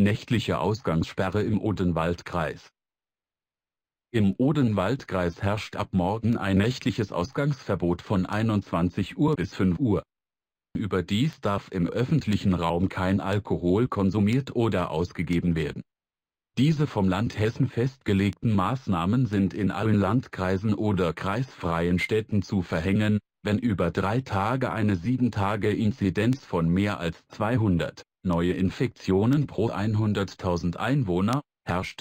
Nächtliche Ausgangssperre im Odenwaldkreis Im Odenwaldkreis herrscht ab morgen ein nächtliches Ausgangsverbot von 21 Uhr bis 5 Uhr. Überdies darf im öffentlichen Raum kein Alkohol konsumiert oder ausgegeben werden diese vom Land Hessen festgelegten Maßnahmen sind in allen Landkreisen oder kreisfreien Städten zu verhängen, wenn über drei Tage eine 7-Tage-Inzidenz von mehr als 200 neue Infektionen pro 100.000 Einwohner herrscht.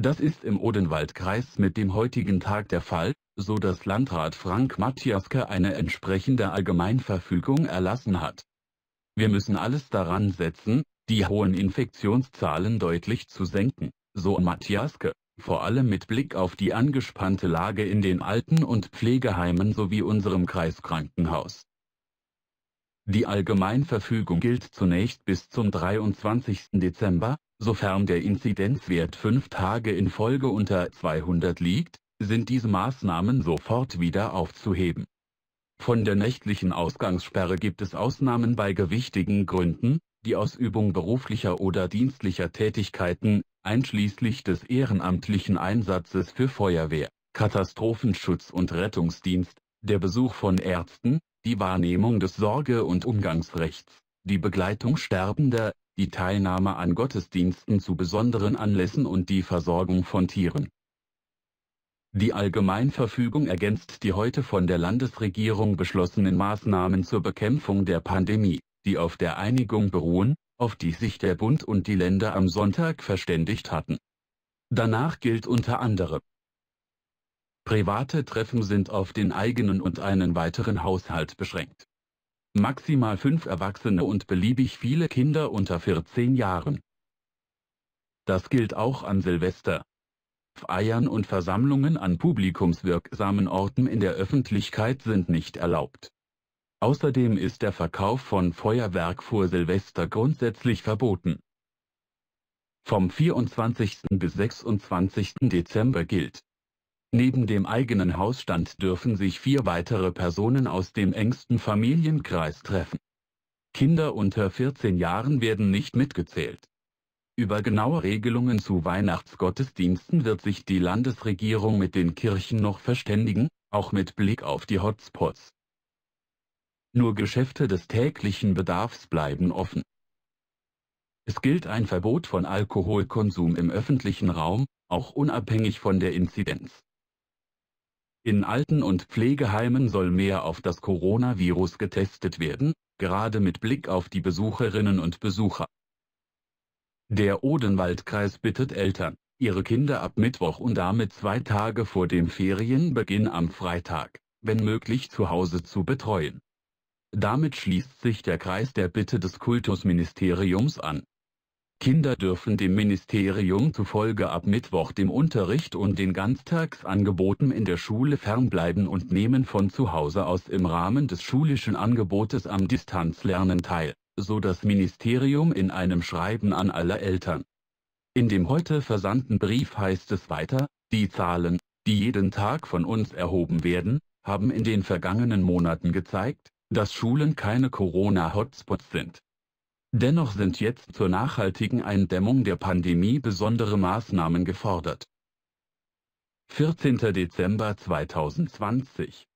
Das ist im Odenwaldkreis mit dem heutigen Tag der Fall, so dass Landrat Frank Matthiaske eine entsprechende Allgemeinverfügung erlassen hat. Wir müssen alles daran setzen, die hohen Infektionszahlen deutlich zu senken, so Matthiaske, Vor allem mit Blick auf die angespannte Lage in den Alten- und Pflegeheimen sowie unserem Kreiskrankenhaus. Die Allgemeinverfügung gilt zunächst bis zum 23. Dezember, sofern der Inzidenzwert fünf Tage in Folge unter 200 liegt, sind diese Maßnahmen sofort wieder aufzuheben. Von der nächtlichen Ausgangssperre gibt es Ausnahmen bei gewichtigen Gründen, die Ausübung beruflicher oder dienstlicher Tätigkeiten, einschließlich des ehrenamtlichen Einsatzes für Feuerwehr, Katastrophenschutz und Rettungsdienst, der Besuch von Ärzten, die Wahrnehmung des Sorge- und Umgangsrechts, die Begleitung Sterbender, die Teilnahme an Gottesdiensten zu besonderen Anlässen und die Versorgung von Tieren. Die Allgemeinverfügung ergänzt die heute von der Landesregierung beschlossenen Maßnahmen zur Bekämpfung der Pandemie die auf der Einigung beruhen, auf die sich der Bund und die Länder am Sonntag verständigt hatten. Danach gilt unter anderem, private Treffen sind auf den eigenen und einen weiteren Haushalt beschränkt. Maximal fünf Erwachsene und beliebig viele Kinder unter 14 Jahren. Das gilt auch an Silvester. Feiern und Versammlungen an publikumswirksamen Orten in der Öffentlichkeit sind nicht erlaubt. Außerdem ist der Verkauf von Feuerwerk vor Silvester grundsätzlich verboten. Vom 24. bis 26. Dezember gilt. Neben dem eigenen Hausstand dürfen sich vier weitere Personen aus dem engsten Familienkreis treffen. Kinder unter 14 Jahren werden nicht mitgezählt. Über genaue Regelungen zu Weihnachtsgottesdiensten wird sich die Landesregierung mit den Kirchen noch verständigen, auch mit Blick auf die Hotspots. Nur Geschäfte des täglichen Bedarfs bleiben offen. Es gilt ein Verbot von Alkoholkonsum im öffentlichen Raum, auch unabhängig von der Inzidenz. In Alten- und Pflegeheimen soll mehr auf das Coronavirus getestet werden, gerade mit Blick auf die Besucherinnen und Besucher. Der Odenwaldkreis bittet Eltern, ihre Kinder ab Mittwoch und damit zwei Tage vor dem Ferienbeginn am Freitag, wenn möglich zu Hause zu betreuen. Damit schließt sich der Kreis der Bitte des Kultusministeriums an. Kinder dürfen dem Ministerium zufolge ab Mittwoch dem Unterricht und den Ganztagsangeboten in der Schule fernbleiben und nehmen von zu Hause aus im Rahmen des schulischen Angebotes am Distanzlernen teil, so das Ministerium in einem Schreiben an alle Eltern. In dem heute versandten Brief heißt es weiter, die Zahlen, die jeden Tag von uns erhoben werden, haben in den vergangenen Monaten gezeigt, dass Schulen keine Corona-Hotspots sind. Dennoch sind jetzt zur nachhaltigen Eindämmung der Pandemie besondere Maßnahmen gefordert. 14. Dezember 2020